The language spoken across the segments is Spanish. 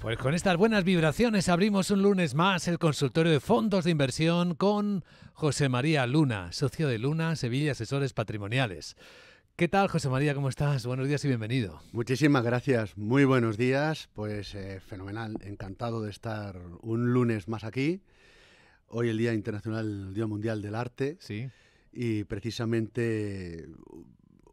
Pues con estas buenas vibraciones abrimos un lunes más el consultorio de fondos de inversión con José María Luna, socio de Luna Sevilla Asesores Patrimoniales. ¿Qué tal, José María? ¿Cómo estás? Buenos días y bienvenido. Muchísimas gracias, muy buenos días. Pues eh, fenomenal, encantado de estar un lunes más aquí. Hoy el Día Internacional, el Día Mundial del Arte. Sí. Y precisamente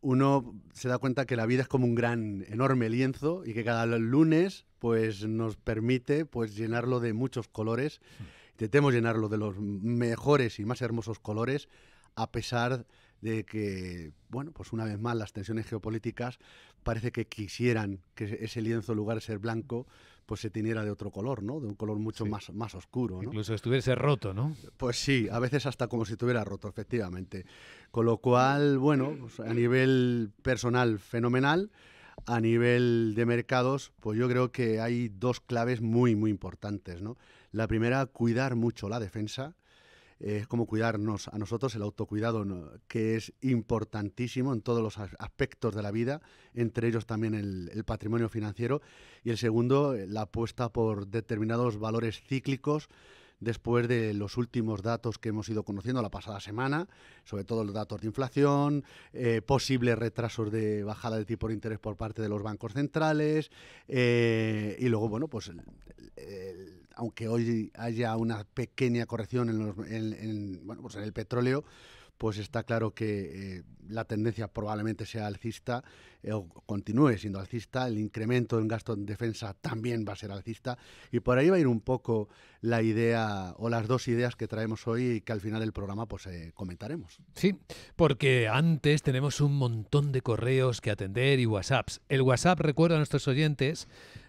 uno se da cuenta que la vida es como un gran, enorme lienzo y que cada lunes pues, nos permite pues, llenarlo de muchos colores. Intentemos llenarlo de los mejores y más hermosos colores, a pesar de que, bueno, pues una vez más las tensiones geopolíticas parece que quisieran que ese lienzo, en lugar de ser blanco, pues se tiniera de otro color, ¿no? De un color mucho más, más oscuro. ¿no? Incluso estuviese roto, ¿no? Pues sí, a veces hasta como si estuviera roto, efectivamente. Con lo cual, bueno, pues a nivel personal, fenomenal. A nivel de mercados, pues yo creo que hay dos claves muy, muy importantes, ¿no? La primera, cuidar mucho la defensa es como cuidarnos a nosotros, el autocuidado, que es importantísimo en todos los aspectos de la vida, entre ellos también el, patrimonio financiero, y el segundo, eh, la apuesta por determinados valores cíclicos después de los últimos datos que hemos ido conociendo la pasada semana, sobre todo los datos de inflación, eh, posibles retrasos de bajada de tipo de interés por parte de los bancos centrales eh, y luego, bueno, pues aunque hoy haya una pequeña corrección en, pues en, el petróleo, pues está claro que eh, la tendencia probablemente sea alcista eh, o continúe siendo alcista, el incremento en gasto en defensa también va a ser alcista y por ahí va a ir un poco la idea o las dos ideas que traemos hoy y que al final del programa pues eh, comentaremos. Sí, porque antes tenemos un montón de correos que atender y WhatsApps. El WhatsApp, recuerdo a nuestros oyentes,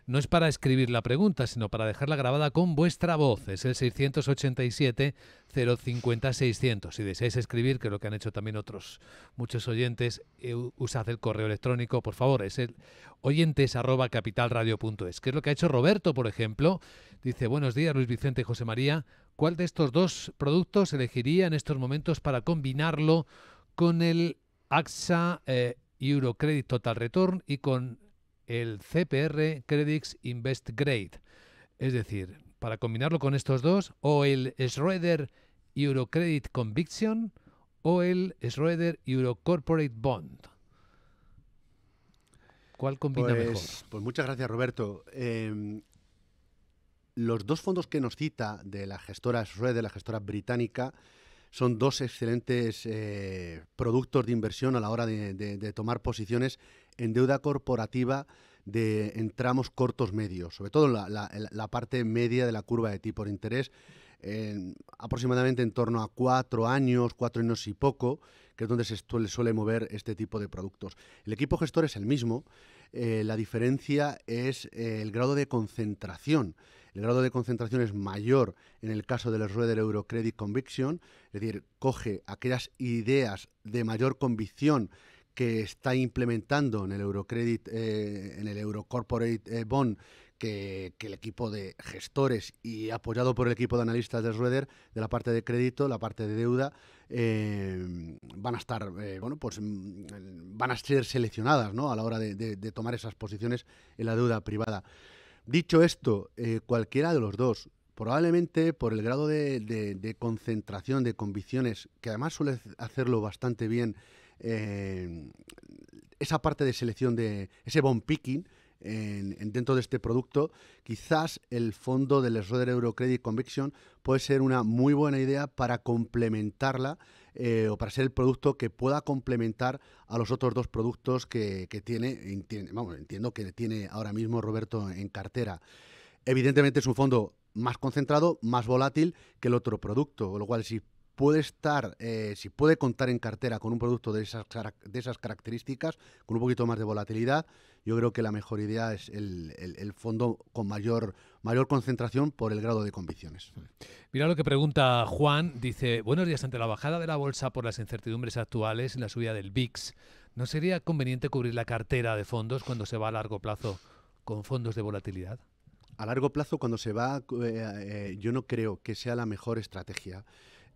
no es para escribir la pregunta, sino para dejarla grabada con vuestra voz. Es el 687-050-600. Si deseáis escribir, que es lo que han hecho también otros muchos oyentes, eh, usad el correo electrónico, por favor, es el oyentes@capitalradio.es. arroba es lo que ha hecho Roberto, por ejemplo? Dice, buenos días Luis Vicente y José María. ¿Cuál de estos dos productos elegiría en estos momentos para combinarlo con el AXA eh, Eurocredit Total Return y con el CPR Credits Invest Grade. Es decir, para combinarlo con estos dos, o el Schroeder Eurocredit Conviction o el Schroeder Eurocorporate Bond. ¿Cuál combina pues, mejor? Pues muchas gracias, Roberto. Em, los dos fondos que nos cita de la gestora Schroeder, la gestora británica, son dos excelentes eh, productos de inversión a la hora de, de tomar posiciones en deuda corporativa de, entramos cortos medios, sobre todo la, la, parte media de la curva de tipo de interés, aproximadamente en torno a cuatro años, cuatro años y poco, que es donde se suele, mover este tipo de productos. El equipo gestor es el mismo, eh, la diferencia es eh, el grado de concentración. El grado de concentración es mayor en el caso del Schroeder Eurocredit Conviction, es decir, coge aquellas ideas de mayor convicción que está implementando en el Eurocredit, eh, en el Eurocorporate eh, Bond, que, el equipo de gestores y apoyado por el equipo de analistas de Schroeder, de la parte de crédito, la parte de deuda, eh, van a estar, bueno, pues mm, van a ser seleccionadas a la hora de, tomar esas posiciones en la deuda privada. Dicho esto, cualquiera de los dos, probablemente por el grado de, de concentración, de convicciones, que además suele hacerlo bastante bien eh, esa parte de selección de ese bond picking dentro de este producto, quizás el fondo del Schroeder Eurocredit Conviction puede ser una muy buena idea para complementarla eh, o para ser el producto que pueda complementar a los otros dos productos que, tiene, vamos, entiendo que tiene ahora mismo Roberto en cartera. Evidentemente es un fondo más concentrado, más volátil que el otro producto, lo cual si puede estar, eh, si puede contar en cartera con un producto de esas, características, con un poquito más de volatilidad, yo creo que la mejor idea es el, fondo con mayor, concentración por el grado de convicciones. Mira lo que pregunta Juan, dice, buenos días, ante la bajada de la bolsa por las incertidumbres actuales en la subida del VIX, ¿no sería conveniente cubrir la cartera de fondos cuando se va a largo plazo con fondos de volatilidad? A largo plazo, cuando se va, eh, eh, yo no creo que sea la mejor estrategia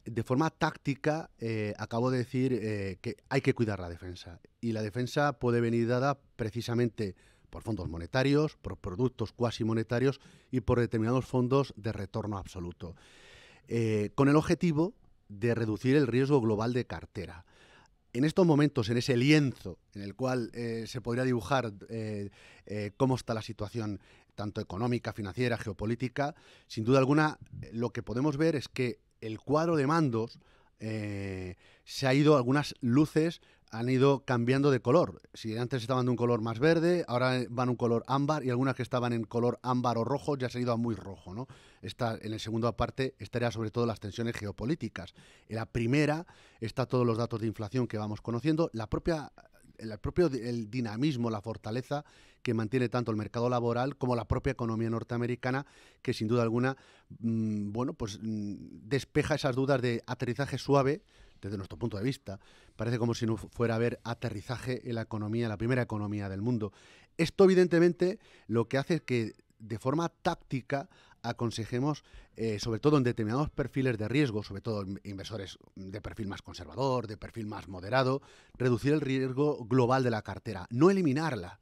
de forma táctica, eh, acabo de decir eh, que hay que cuidar la defensa. Y la defensa puede venir dada precisamente por fondos monetarios, por productos cuasi monetarios y por determinados fondos de retorno absoluto, eh, con el objetivo de reducir el riesgo global de cartera. En estos momentos, en ese lienzo en el cual se podría dibujar cómo está la situación, tanto económica, financiera, geopolítica, sin duda alguna, lo que podemos ver es que el cuadro de mandos eh, se ha ido, algunas luces han ido cambiando de color. Si antes estaban de un color más verde, ahora van un color ámbar y algunas que estaban en color ámbar o rojo ya se han ido a muy rojo. ¿no? Está en el segundo parte estaría sobre todo las tensiones geopolíticas. En la primera está todos los datos de inflación que vamos conociendo. La propia el propio el dinamismo, la fortaleza que mantiene tanto el mercado laboral como la propia economía norteamericana, que sin duda alguna, mm, bueno, pues mm, despeja esas dudas de aterrizaje suave desde nuestro punto de vista. Parece como si no fuera a haber aterrizaje en la economía, la primera economía del mundo. Esto evidentemente lo que hace es que de forma táctica aconsejemos, eh, sobre todo en determinados perfiles de riesgo, sobre todo inversores de perfil más conservador, de perfil más moderado, reducir el riesgo global de la cartera, no eliminarla,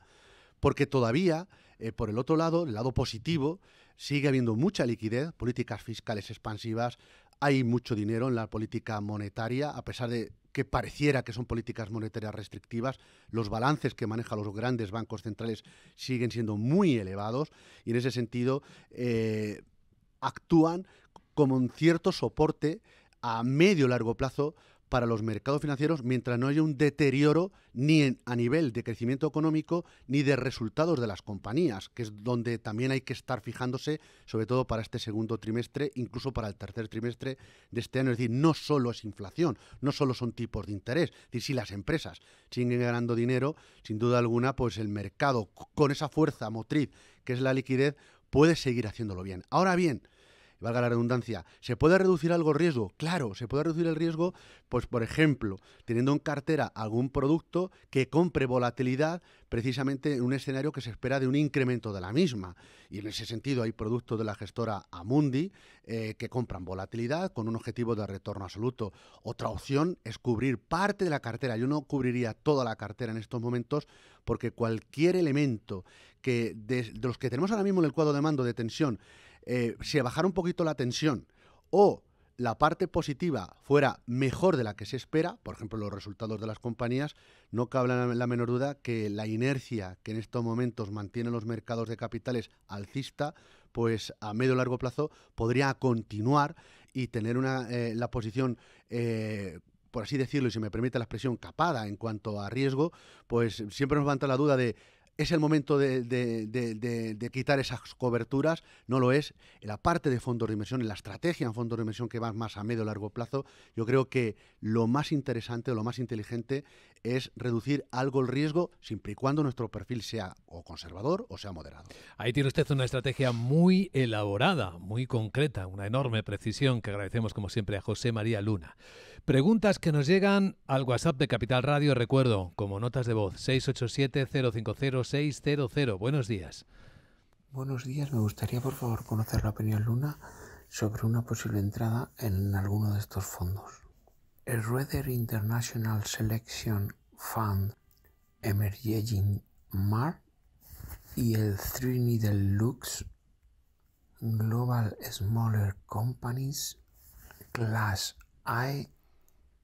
porque todavía, eh, por el otro lado, el lado positivo, sigue habiendo mucha liquidez, políticas fiscales expansivas, hay mucho dinero en la política monetaria, a pesar de que pareciera que son políticas monetarias restrictivas, los balances que manejan los grandes bancos centrales siguen siendo muy elevados y en ese sentido eh, actúan como un cierto soporte a medio largo plazo para los mercados financieros mientras no haya un deterioro ni en, a nivel de crecimiento económico ni de resultados de las compañías, que es donde también hay que estar fijándose, sobre todo para este segundo trimestre, incluso para el tercer trimestre de este año. Es decir, no solo es inflación, no solo son tipos de interés. Es decir, si las empresas siguen ganando dinero, sin duda alguna, pues el mercado con esa fuerza motriz que es la liquidez puede seguir haciéndolo bien. Ahora bien, valga la redundancia, ¿se puede reducir algo el riesgo? Claro, se puede reducir el riesgo, pues por ejemplo, teniendo en cartera algún producto que compre volatilidad precisamente en un escenario que se espera de un incremento de la misma. Y en ese sentido hay productos de la gestora Amundi eh, que compran volatilidad con un objetivo de retorno absoluto. Otra opción es cubrir parte de la cartera. Yo no cubriría toda la cartera en estos momentos porque cualquier elemento que de los que tenemos ahora mismo en el cuadro de mando de tensión eh, si bajara un poquito la tensión o la parte positiva fuera mejor de la que se espera, por ejemplo, los resultados de las compañías, no cabe la menor duda que la inercia que en estos momentos mantienen los mercados de capitales alcista, pues a medio largo plazo podría continuar y tener una, eh, la posición eh, por así decirlo, y si me permite la expresión, capada en cuanto a riesgo, pues siempre nos levanta la duda de ¿Es el momento de, quitar esas coberturas? No lo es. En la parte de fondos de inversión, en la estrategia en fondos de inversión que va más a medio o largo plazo, yo creo que lo más interesante o lo más inteligente es reducir algo el riesgo siempre y cuando nuestro perfil sea o conservador o sea moderado. Ahí tiene usted una estrategia muy elaborada, muy concreta, una enorme precisión que agradecemos como siempre a José María Luna. Preguntas que nos llegan al WhatsApp de Capital Radio, recuerdo, como notas de voz, 687-050-600. Buenos días. Buenos días, me gustaría por favor conocer la opinión Luna sobre una posible entrada en alguno de estos fondos. El Rueder International Selection Fund Emerging Mar y el Three Needle Global Smaller Companies Class AE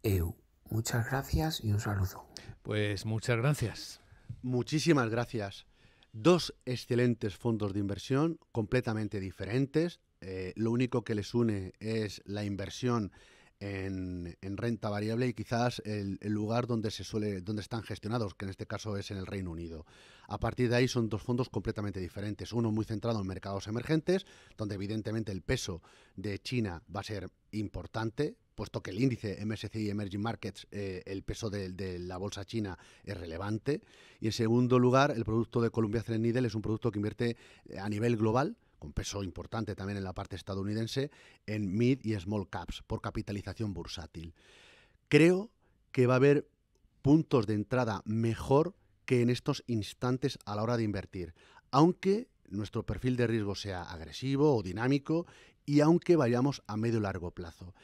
EU. Muchas gracias y un saludo. Pues muchas gracias. Muchísimas gracias. Dos excelentes fondos de inversión completamente diferentes. Eh, lo único que les une es la inversión en, renta variable y quizás el, lugar donde se suele, donde están gestionados, que en este caso es en el Reino Unido. A partir de ahí son dos fondos completamente diferentes. Uno muy centrado en mercados emergentes, donde evidentemente el peso de China va a ser importante puesto que el índice MSCI Emerging Markets, eh, el peso de, la bolsa china es relevante. Y en segundo lugar, el producto de Columbia Threadneedle es un producto que invierte eh, a nivel global con peso importante también en la parte estadounidense, en mid y small caps por capitalización bursátil. Creo que va a haber puntos de entrada mejor que en estos instantes a la hora de invertir, aunque nuestro perfil de riesgo sea agresivo o dinámico y aunque vayamos a medio largo plazo.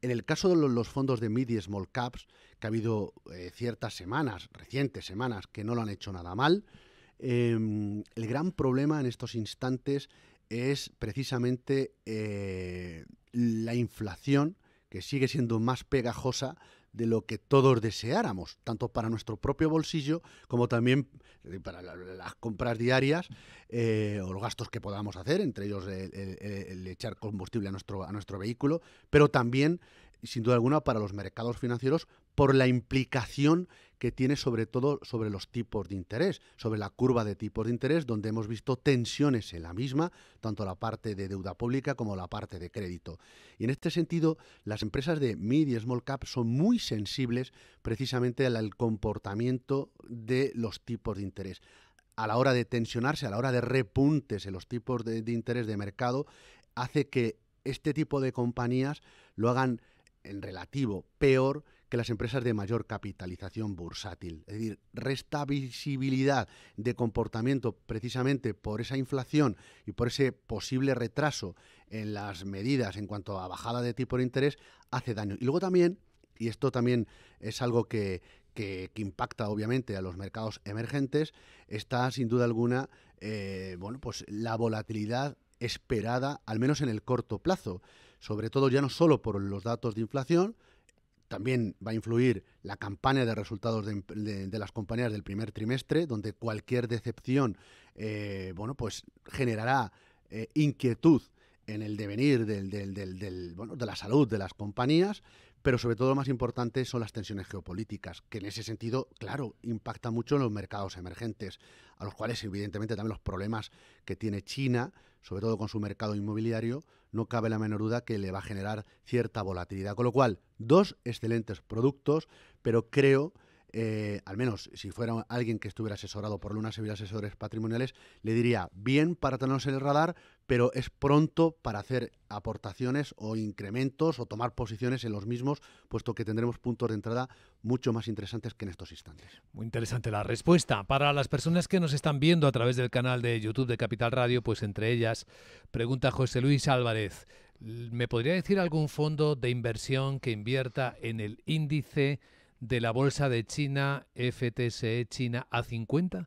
En el caso de los fondos de mid y small caps, que ha habido eh, ciertas semanas, recientes semanas, que no lo han hecho nada mal, em, el gran problema en estos instantes es precisamente eh, la inflación, que sigue siendo más pegajosa de lo que todos deseáramos, tanto para nuestro propio bolsillo como también eh, para las compras diarias eh, o los gastos que podamos hacer, entre ellos el, echar combustible a nuestro, a nuestro vehículo, pero también, sin duda alguna, para los mercados financieros por la implicación que tiene sobre todo sobre los tipos de interés, sobre la curva de tipos de interés, donde hemos visto tensiones en la misma, tanto la parte de deuda pública como la parte de crédito. Y en este sentido, las empresas de mid y small cap son muy sensibles precisamente al comportamiento de los tipos de interés a la hora de tensionarse, a la hora de repuntes en los tipos de, de, interés de mercado, hace que este tipo de compañías lo hagan en relativo peor que las empresas de mayor capitalización bursátil. Es decir, resta visibilidad de comportamiento precisamente por esa inflación y por ese posible retraso en las medidas en cuanto a bajada de tipo de interés hace daño. Y luego también, y esto también es algo que, impacta obviamente a los mercados emergentes está sin duda alguna eh, bueno pues la volatilidad esperada al menos en el corto plazo sobre todo ya no solo por los datos de inflación también va a influir la campaña de resultados de, las compañías del primer trimestre, donde cualquier decepción eh, bueno, pues generará eh, inquietud en el devenir de la salud de las compañías pero sobre todo lo más importante son las tensiones geopolíticas, que en ese sentido, claro, impacta mucho en los mercados emergentes, a los cuales evidentemente también los problemas que tiene China, sobre todo con su mercado inmobiliario, no cabe la menor duda que le va a generar cierta volatilidad. Con lo cual, dos excelentes productos, pero creo eh, al menos si fuera alguien que estuviera asesorado por Luna Sevilla Asesores Patrimoniales, le diría, bien para tenernos en el radar, pero es pronto para hacer aportaciones o incrementos o tomar posiciones en los mismos, puesto que tendremos puntos de entrada mucho más interesantes que en estos instantes. Muy interesante la respuesta. Para las personas que nos están viendo a través del canal de YouTube de Capital Radio, pues entre ellas, pregunta José Luis Álvarez, ¿me podría decir algún fondo de inversión que invierta en el índice? de la bolsa de China FTSE China A50?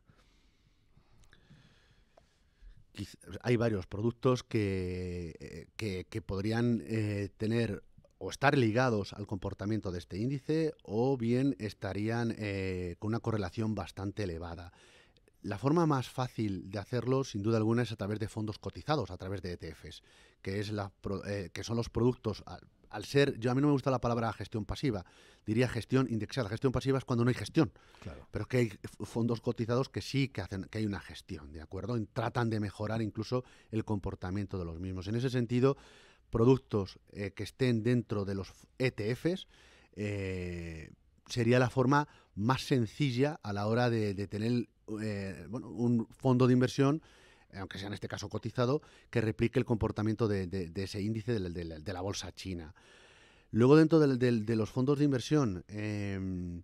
Hay varios productos que, eh, que, podrían eh, tener o estar ligados al comportamiento de este índice o bien estarían eh, con una correlación bastante elevada. La forma más fácil de hacerlo, sin duda alguna, es a través de fondos cotizados, a través de ETFs, que, es que son los productos ah, al ser, yo a mí no me gusta la palabra gestión pasiva, diría gestión indexada. Gestión pasiva es cuando no hay gestión. Pero es que hay fondos cotizados que sí que hacen, que hay una gestión, ¿de acuerdo? tratan de mejorar incluso el comportamiento de los mismos. En ese sentido, productos eh, que estén dentro de los ETFs eh, sería la forma más sencilla a la hora de, tener eh, bueno, un fondo de inversión aunque sea en este caso cotizado, que replique el comportamiento de, ese índice de, la bolsa china. Luego dentro de, los fondos de inversión, em,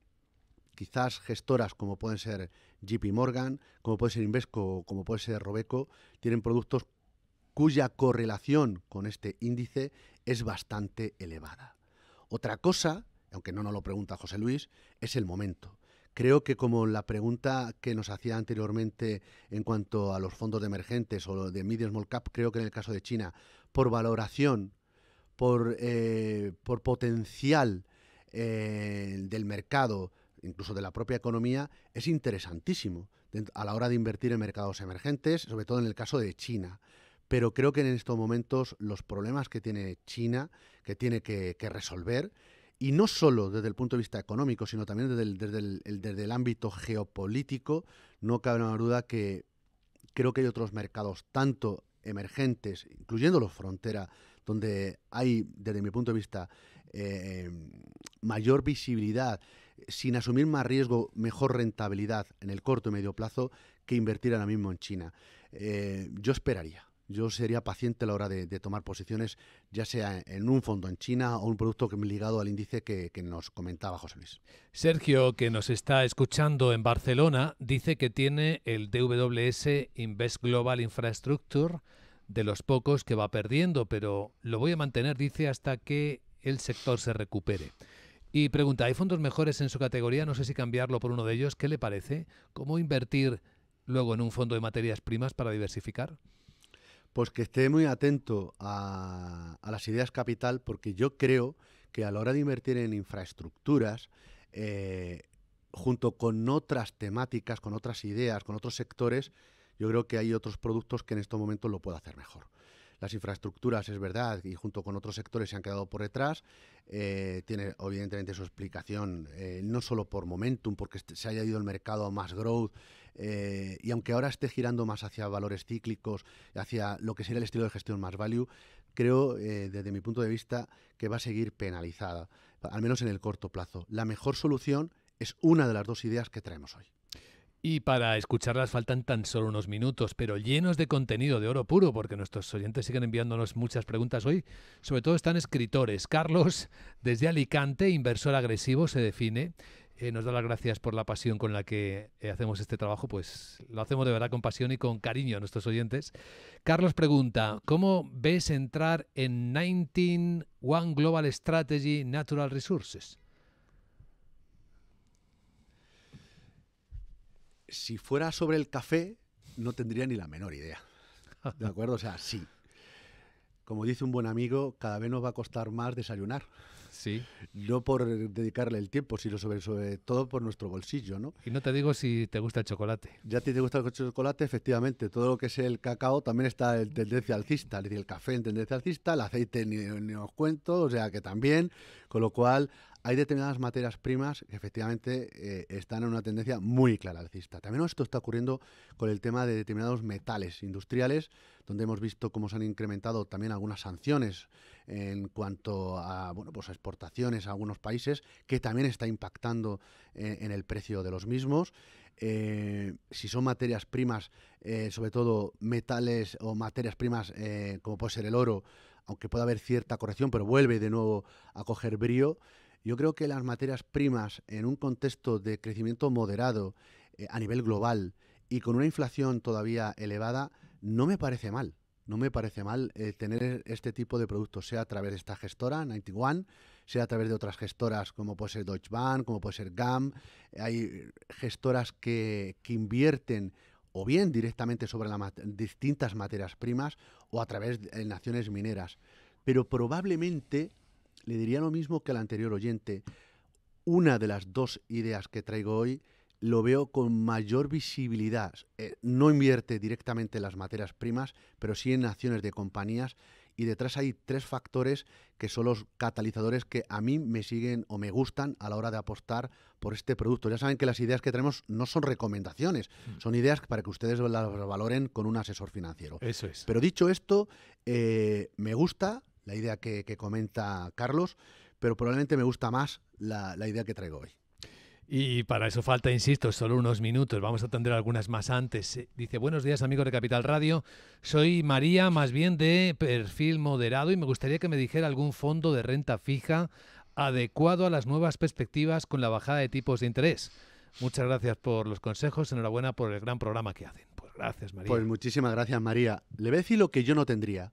quizás gestoras como pueden ser JP Morgan, como puede ser Invesco, como puede ser Robeco, tienen productos cuya correlación con este índice es bastante elevada. Otra cosa, aunque no nos lo pregunta José Luis, es el momento. Creo que como la pregunta que nos hacía anteriormente en cuanto a los fondos de emergentes o de medium small cap, creo que en el caso de China, por valoración, por, eh, potencial eh, del mercado, incluso de la propia economía, es interesantísimo a la hora de invertir en mercados emergentes, sobre todo en el caso de China. Pero creo que en estos momentos los problemas que tiene China, que tiene que resolver, y no solo desde el punto de vista económico, sino también desde el, ámbito geopolítico, no cabe ninguna duda que creo que hay otros mercados, tanto emergentes, incluyendo los fronteras, donde hay, desde mi punto de vista, em, mayor visibilidad, sin asumir más riesgo, mejor rentabilidad en el corto y medio plazo que invertir ahora mismo en China. Eh, yo esperaría yo sería paciente a la hora de, tomar posiciones, ya sea en un fondo en China o un producto que ligado al índice que, que, nos comentaba José Luis. Sergio, que nos está escuchando en Barcelona, dice que tiene el DWS Invest Global Infrastructure, de los pocos que va perdiendo, pero lo voy a mantener, dice, hasta que el sector se recupere. Y pregunta, ¿hay fondos mejores en su categoría? No sé si cambiarlo por uno de ellos. ¿Qué le parece? ¿Cómo invertir luego en un fondo de materias primas para diversificar? Pues que esté muy atento a, las ideas capital, porque yo creo que a la hora de invertir en infraestructuras, eh, junto con otras temáticas, con otras ideas, con otros sectores, yo creo que hay otros productos que en estos momentos lo puede hacer mejor. Las infraestructuras, es verdad, y junto con otros sectores se han quedado por detrás. Eh, tiene, evidentemente, su explicación, eh, no solo por momentum, porque se haya ido el mercado a más growth, eh, y aunque ahora esté girando más hacia valores cíclicos, hacia lo que sería el estilo de gestión más value, creo, eh, desde mi punto de vista, que va a seguir penalizada, al menos en el corto plazo. La mejor solución es una de las dos ideas que traemos hoy. Y para escucharlas faltan tan solo unos minutos, pero llenos de contenido de oro puro, porque nuestros oyentes siguen enviándonos muchas preguntas hoy. Sobre todo están escritores. Carlos, desde Alicante, inversor agresivo, se define. Eh, nos da las gracias por la pasión con la que eh, hacemos este trabajo, pues lo hacemos de verdad con pasión y con cariño a nuestros oyentes. Carlos pregunta, ¿cómo ves entrar en 19 One Global Strategy Natural Resources? Si fuera sobre el café, no tendría ni la menor idea. ¿De acuerdo? O sea, sí. Como dice un buen amigo, cada vez nos va a costar más desayunar. Sí. No por dedicarle el tiempo, sino sobre, todo por nuestro bolsillo, ¿no? Y no te digo si te gusta el chocolate. Ya te gusta el chocolate, efectivamente. Todo lo que es el cacao también está en tendencia alcista, es decir, el café en tendencia alcista, el aceite ni, os cuento, o sea que también, con lo cual hay determinadas materias primas que efectivamente eh, están en una tendencia muy clara alcista. También esto está ocurriendo con el tema de determinados metales industriales, donde hemos visto cómo se han incrementado también algunas sanciones en cuanto a, bueno, pues a exportaciones a algunos países, que también está impactando eh, en el precio de los mismos. Eh, si son materias primas, eh, sobre todo metales o materias primas como puede ser el oro, aunque pueda haber cierta corrección, pero vuelve de nuevo a coger brío. Yo creo que las materias primas en un contexto de crecimiento moderado a nivel global y con una inflación todavía elevada, no me parece mal no me parece mal eh, tener e-, este tipo de productos, sea a través de esta gestora, 91, sea a través de otras gestoras como puede ser Deutsche Bank, como puede ser GAM. Eh, hay gestoras que, invierten o bien directamente sobre distintas materias primas o a través de naciones mineras. Pero probablemente, le diría lo mismo que al anterior oyente, una de las dos ideas que traigo hoy lo veo con mayor visibilidad. Eh, no invierte directamente en las materias primas, pero sí en acciones de compañías. Y detrás hay tres factores que son los catalizadores que a mí me siguen o me gustan a la hora de apostar por este producto. Ya saben que las ideas que tenemos no son recomendaciones, mm. son ideas para que ustedes las valoren con un asesor financiero. Eso es. Pero dicho esto, eh, me gusta la idea que, comenta Carlos, pero probablemente me gusta más la, idea que traigo hoy. Y para eso falta, insisto, solo unos minutos. Vamos a atender algunas más antes. Dice, buenos días amigos de Capital Radio. Soy María, más bien de perfil moderado, y me gustaría que me dijera algún fondo de renta fija adecuado a las nuevas perspectivas con la bajada de tipos de interés. Muchas gracias por los consejos. Enhorabuena por el gran programa que hacen. Pues gracias, María. Pues muchísimas gracias, María. Le voy a decir lo que yo no tendría.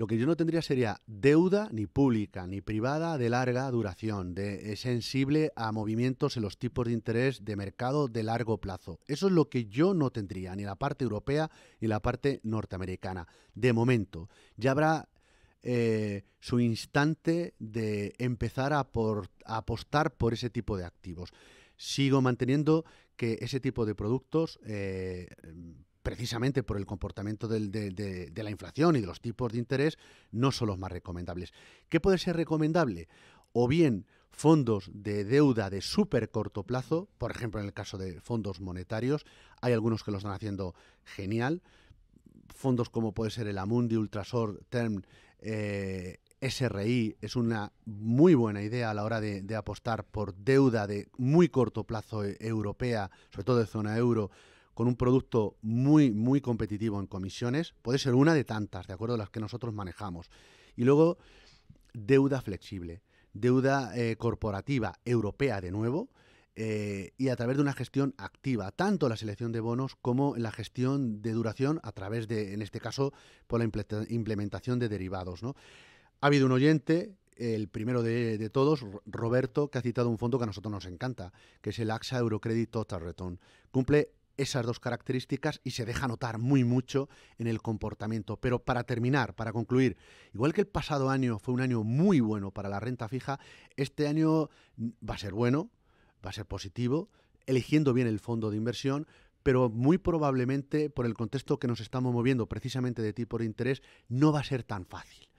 Lo que yo no tendría sería deuda ni pública ni privada de larga duración, de eh, sensible a movimientos en los tipos de interés de mercado de largo plazo. Eso es lo que yo no tendría, ni la parte europea ni la parte norteamericana. De momento, ya habrá eh, su instante de empezar a, apostar por ese tipo de activos. Sigo manteniendo que ese tipo de productos eh, precisamente por el comportamiento de, la inflación y de los tipos de interés, no son los más recomendables. ¿Qué puede ser recomendable? O bien fondos de deuda de súper corto plazo, por ejemplo en el caso de fondos monetarios, hay algunos que lo están haciendo genial, fondos como puede ser el Amundi Short Term eh, SRI es una muy buena idea a la hora de, de, apostar por deuda de muy corto plazo eh, europea, sobre todo de zona euro, con un producto muy, muy competitivo en comisiones, puede ser una de tantas, de acuerdo a las que nosotros manejamos. Y luego, deuda flexible, deuda eh, corporativa europea de nuevo, eh, y a través de una gestión activa, tanto la selección de bonos como la gestión de duración a través de, en este caso, por la implementación de derivados. ¿no? Ha habido un oyente, el primero de, todos, Roberto, que ha citado un fondo que a nosotros nos encanta, que es el AXA Eurocredit Total Return. Cumple esas dos características y se deja notar muy mucho en el comportamiento. Pero para terminar, para concluir, igual que el pasado año fue un año muy bueno para la renta fija, este año va a ser bueno, va a ser positivo, eligiendo bien el fondo de inversión, pero muy probablemente por el contexto que nos estamos moviendo precisamente de tipo de interés, no va a ser tan fácil.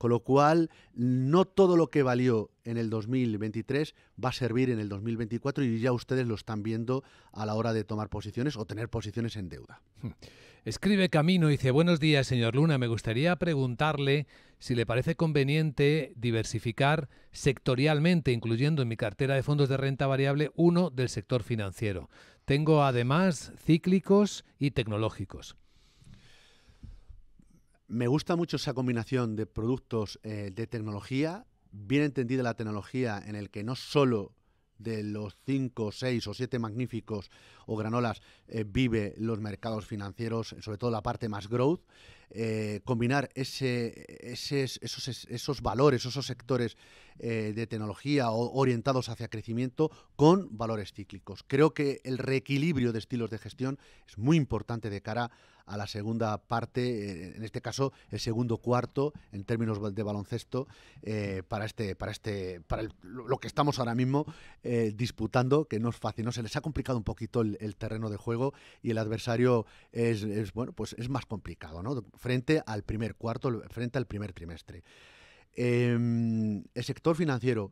Con lo cual, no todo lo que valió en el 2023 va a servir en el 2024 y ya ustedes lo están viendo a la hora de tomar posiciones o tener posiciones en deuda. Escribe Camino, y dice, buenos días, señor Luna. Me gustaría preguntarle si le parece conveniente diversificar sectorialmente, incluyendo en mi cartera de fondos de renta variable, uno del sector financiero. Tengo además cíclicos y tecnológicos. Me gusta mucho esa combinación de productos eh, de tecnología, bien entendida la tecnología en el que no solo de los cinco, seis o siete magníficos o granolas eh, vive los mercados financieros, sobre todo la parte más growth, eh, combinar ese, esos, esos, valores, esos sectores de tecnología o, orientados hacia crecimiento con valores cíclicos. Creo que el reequilibrio de estilos de gestión es muy importante de cara a a la segunda parte, eh, en este caso el segundo cuarto en términos de baloncesto eh, para este para este para lo que estamos ahora mismo eh, disputando, que no es fácil, no se les ha complicado un poquito el, terreno de juego y el adversario es, bueno pues es más complicado, Frente al primer cuarto, frente al primer trimestre. Em, el sector financiero.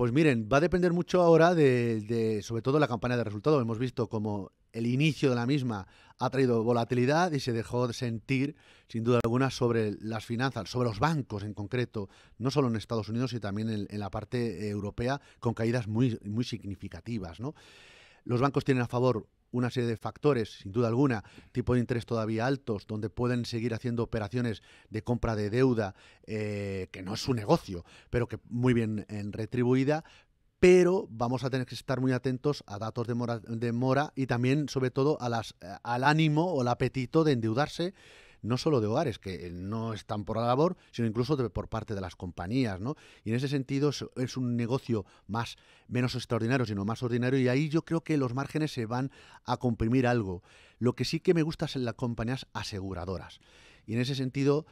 Pues miren, va a depender mucho ahora de, sobre todo la campaña de resultados. Hemos visto cómo el inicio de la misma ha traído volatilidad y se dejó de sentir, sin duda alguna, sobre las finanzas, sobre los bancos en concreto, no solo en Estados Unidos, sino también en, la parte europea, con caídas muy, muy significativas. ¿no? Los bancos tienen a favor una serie de factores, sin duda alguna, tipo de interés todavía altos, donde pueden seguir haciendo operaciones de compra de deuda, eh, que no es su negocio, pero que muy bien en eh, retribuida, pero vamos a tener que estar muy atentos a datos de mora, de mora y también, sobre todo, a las, eh, al ánimo o el apetito de endeudarse no solo de hogares, que eh, no están por la labor, sino incluso por parte de las compañías, ¿no? Y en ese sentido es, un negocio más, menos extraordinario, sino más ordinario, y ahí yo creo que los márgenes se van a comprimir algo. Lo que sí que me gusta es en las compañías aseguradoras. Y en ese sentido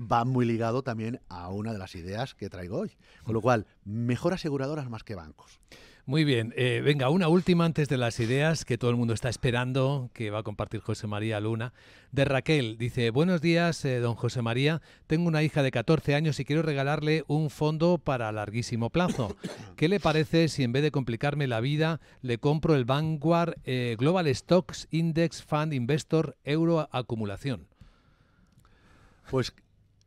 va muy ligado también a una de las ideas que traigo hoy. Con lo cual, mejor aseguradoras más que bancos. Muy bien, eh, venga, una última antes de las ideas que todo el mundo está esperando, que va a compartir José María Luna, de Raquel. Dice, buenos días, eh, don José María, tengo una hija de 14 años y quiero regalarle un fondo para larguísimo plazo. ¿Qué le parece si en vez de complicarme la vida, le compro el Vanguard eh, Global Stocks Index Fund Investor Euro Acumulación? Pues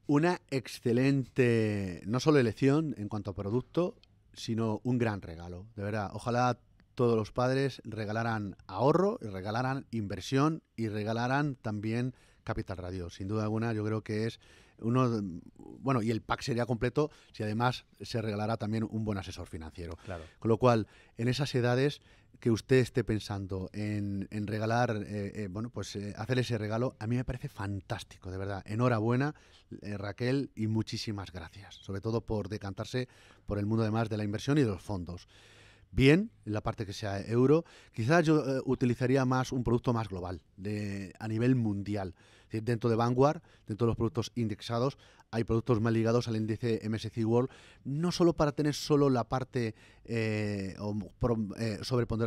una excelente, no solo elección en cuanto a producto, sino un gran regalo, de verdad. Ojalá todos los padres regalaran ahorro, regalaran inversión y regalaran también Capital Radio. Sin duda alguna, yo creo que es uno. Bueno, y el pack sería completo si además se regalará también un buen asesor financiero. Claro. Con lo cual, en esas edades que usted esté pensando en, regalar, eh, eh, bueno, pues eh, hacer ese regalo, a mí me parece fantástico, de verdad. Enhorabuena, Raquel, y muchísimas gracias, sobre todo por decantarse por el mundo además de la inversión y de los fondos bien, en la parte que sea euro. Quizás yo utilizaría más un producto más global, a nivel mundial. Eh, dentro de Vanguard, dentro de los productos indexados, hay productos más ligados al índice MSC World, no solo para tener solo la parte eh, o eh,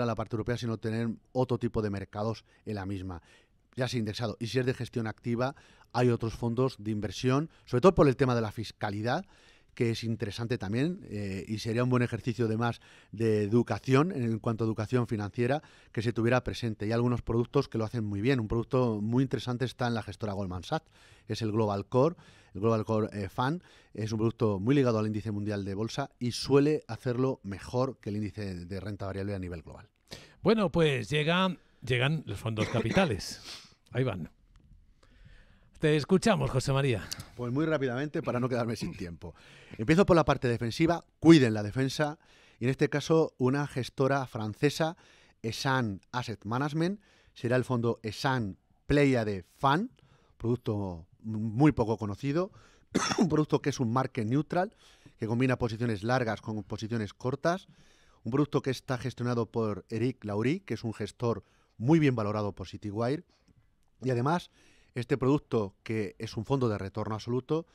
la parte europea, sino tener otro tipo de mercados en la misma ya sea indexado. Y si es de gestión activa, hay otros fondos de inversión, sobre todo por el tema de la fiscalidad, que es interesante también eh, y sería un buen ejercicio además de educación en cuanto a educación financiera que se tuviera presente. Y algunos productos que lo hacen muy bien. Un producto muy interesante está en la gestora Goldman Sachs, es el Global Core. El Global Core eh, Fund. Fan es un producto muy ligado al índice mundial de bolsa y suele hacerlo mejor que el índice de renta variable a nivel global. Bueno, pues llegan llegan los fondos capitales. Ahí van. Te escuchamos, José María. Pues muy rápidamente, para no quedarme sin tiempo. Empiezo por la parte defensiva. Cuiden la defensa. Y en este caso, una gestora francesa, Esan Asset Management, será el fondo Esan Playa de Fan, producto muy poco conocido, un producto que es un market neutral, que combina posiciones largas con posiciones cortas, un producto que está gestionado por Eric Laurie, que es un gestor muy bien valorado por CityWire, y además este producto, que es un fondo de retorno absoluto,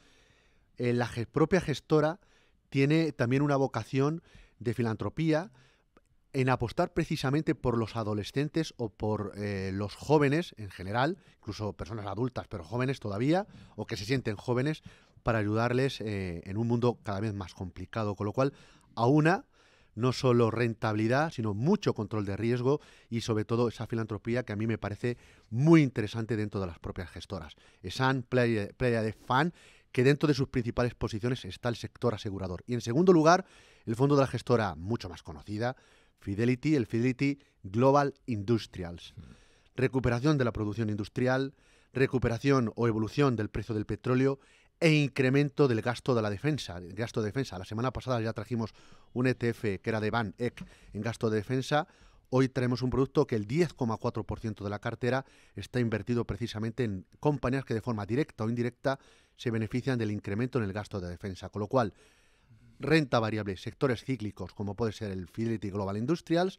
eh, la propia gestora tiene también una vocación de filantropía en apostar precisamente por los adolescentes o por eh, los jóvenes en general, incluso personas adultas, pero jóvenes todavía, o que se sienten jóvenes, para ayudarles eh, en un mundo cada vez más complicado. Con lo cual, a una no solo rentabilidad, sino mucho control de riesgo y sobre todo esa filantropía que a mí me parece muy interesante dentro de las propias gestoras. Esan, playa, de Fan, que dentro de sus principales posiciones está el sector asegurador. Y en segundo lugar, el fondo de la gestora mucho más conocida, Fidelity, el Fidelity Global Industrials. Recuperación de la producción industrial, recuperación o evolución del precio del petróleo e incremento del gasto de la defensa. gasto defensa. La semana pasada ya trajimos un ETF que era de Ban EC en gasto de defensa. Hoy traemos un producto que el 10,4% de la cartera está invertido precisamente en compañías que de forma directa o indirecta se benefician del incremento en el gasto de defensa. Con lo cual, renta variable, sectores cíclicos como puede ser el Fidelity Global Industrials,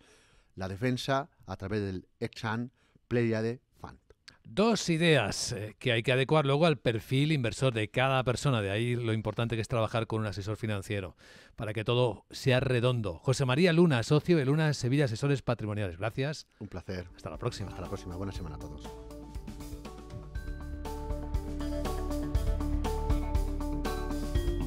la defensa a través del Exxon, Pleiade dos ideas eh, que hay que adecuar luego al perfil inversor de cada persona. De ahí lo importante que es trabajar con un asesor financiero para que todo sea redondo. José María Luna, socio de Luna Sevilla Asesores Patrimoniales. Gracias. Un placer. Hasta la próxima. Hasta la próxima. Buena semana a todos.